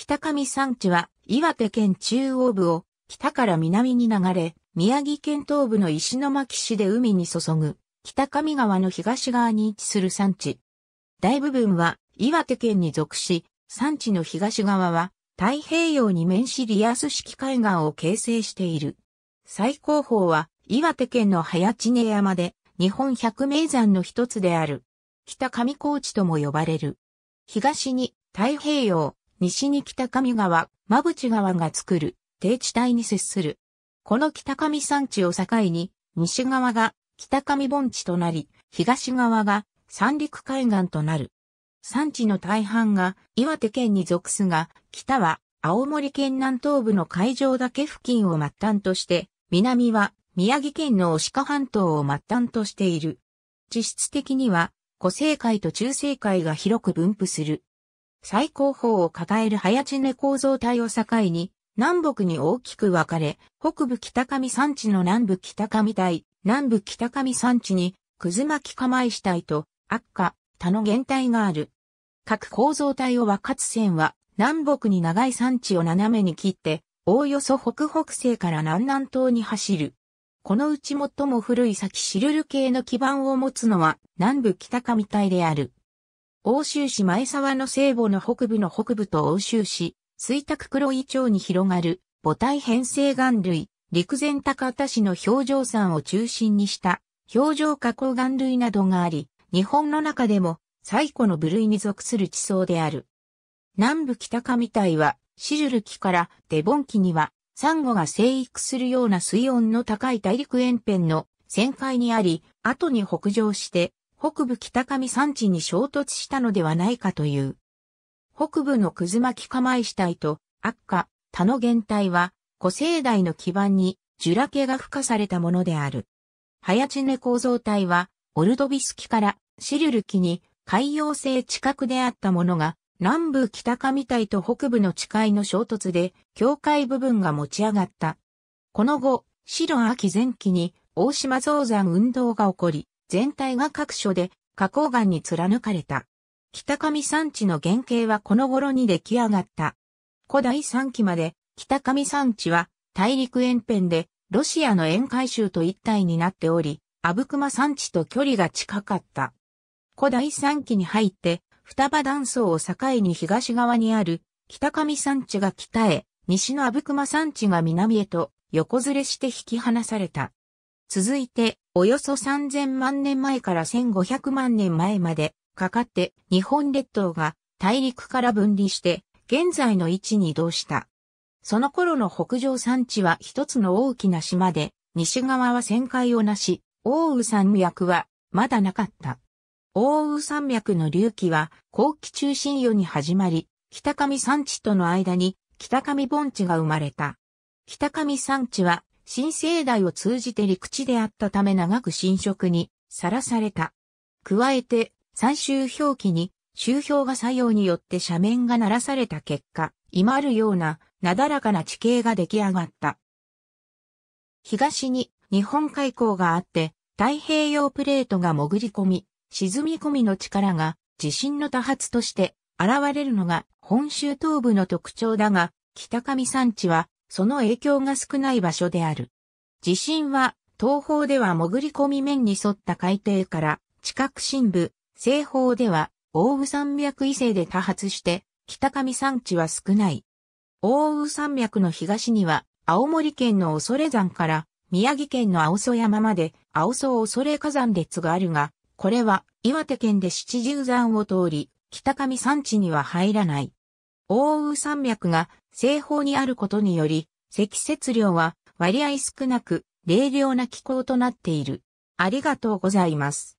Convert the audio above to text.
北上山地は岩手県中央部を北から南に流れ、宮城県東部の石巻市で海に注ぐ北上川の東側に位置する山地。大部分は岩手県に属し、山地の東側は太平洋に面しリアス式海岸を形成している。最高峰は岩手県の早知根山で日本百名山の一つである。北上高地とも呼ばれる。東に太平洋、西に北上川、馬淵川が作る低地帯に接する。この北上山地を境に、西側が北上盆地となり、東側が三陸海岸となる。山地の大半が岩手県に属すが、北は青森県南東部の海上岳付近を末端として、南は宮城県の押鹿半島を末端としている。地質的には、古生界と中生界が広く分布する。最高峰を抱える早地根構造体を境に、南北に大きく分かれ、北部北上山地の南部北上帯、南部北上山地に、くず巻きした帯と、悪化、他の原体がある。各構造体を分かつ線は、南北に長い山地を斜めに切って、おおよそ北北西から南南東に走る。このうち最も古い先シルル系の基盤を持つのは南部北上帯である。欧州市前沢の聖母の北部の北部と欧州市、水沢黒井町に広がる母体編成岩類、陸前高田市の表情山を中心にした表情加工岩類などがあり、日本の中でも最古の部類に属する地層である。南部北上帯は、シジュル期からデボン期には、サンゴが生育するような水温の高い大陸沿辺の旋回にあり、後に北上して、北部北上山地に衝突したのではないかという。北部のくず巻釜石隊と悪化、他の原隊は古生代の基盤にジュラ系が付加されたものである。早知根構造体はオルドビス紀からシリュル紀に海洋性近くであったものが南部北上隊と北部の地界の衝突で境界部分が持ち上がった。この後、白秋前期に大島造山運動が起こり、全体が各所で花崗岩に貫かれた。北上山地の原型はこの頃に出来上がった。古代三期まで北上山地は大陸沿辺でロシアの沿海州と一体になっており、阿武隈山地と距離が近かった。古代三期に入って双葉断層を境に東側にある北上山地が北へ、西の阿武隈山地が南へと横ずれして引き離された。続いておよそ3000万年前から1500万年前までかかって日本列島が大陸から分離して現在の位置に移動した。その頃の北上山地は一つの大きな島で西側は旋回をなし、奥羽山脈はまだなかった。奥羽山脈の隆起は後期中心予に始まり、北上山地との間に北上盆地が生まれた。北上山地は新生代を通じて陸地であったため長く侵食にさらされた。加えて、最終表記に、周氷が作用によって斜面が鳴らされた結果、今あるような、なだらかな地形が出来上がった。東に、日本海溝があって、太平洋プレートが潜り込み、沈み込みの力が、地震の多発として、現れるのが、本州東部の特徴だが、北上山地は、その影響が少ない場所である。地震は、東方では潜り込み面に沿った海底から、地殻深部、西方では、大雨山脈以西で多発して、北上山地は少ない。大雨山脈の東には、青森県の恐山から、宮城県の青曽山まで、青曽恐火山列があるが、これは岩手県で七十山を通り、北上山地には入らない。奥羽山脈が西方にあることにより、積雪量は割合少なく、冷涼な気候となっている。ありがとうございます。